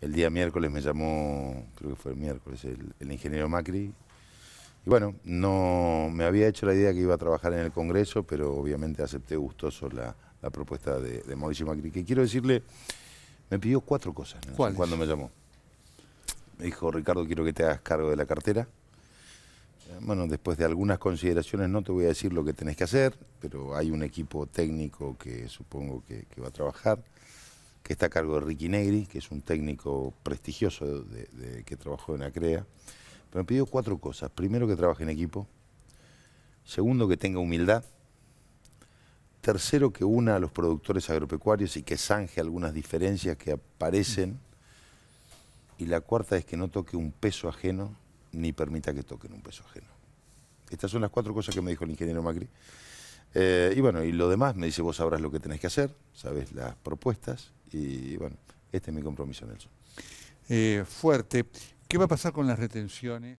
el día miércoles me llamó, creo que fue el miércoles, el, ingeniero Macri. Y bueno, no me había hecho la idea que iba a trabajar en el Congreso, pero obviamente acepté gustoso la, propuesta de, Mauricio Macri. Que quiero decirle, me pidió cuatro cosas ¿no? cuando me llamó. Me dijo, Ricardo, quiero que te hagas cargo de la cartera. Bueno, después de algunas consideraciones no te voy a decir lo que tenés que hacer, pero hay un equipo técnico que supongo que va a trabajar está a cargo de Ricky Negri, que es un técnico prestigioso que trabajó en Acrea. Pero me pidió cuatro cosas. Primero, que trabaje en equipo. Segundo, que tenga humildad. Tercero, que una a los productores agropecuarios y que zanje algunas diferencias que aparecen. Y la cuarta es que no toque un peso ajeno ni permita que toquen un peso ajeno. Estas son las cuatro cosas que me dijo el ingeniero Macri. Eh, y bueno, y lo demás me dice, vos sabrás lo que tenés que hacer, sabes las propuestas y bueno, este es mi compromiso, Nelson. Eh, fuerte. ¿Qué va a pasar con las retenciones?